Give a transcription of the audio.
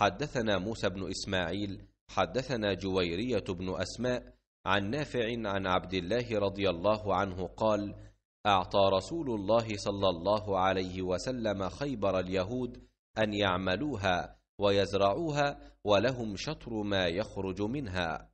حدثنا موسى بن إسماعيل حدثنا جويرية بن أسماء عن نافع عن عبد الله رضي الله عنه قال أعطى رسول الله صلى الله عليه وسلم خيبر اليهود أن يعملوها ويزرعوها ولهم شطر ما يخرج منها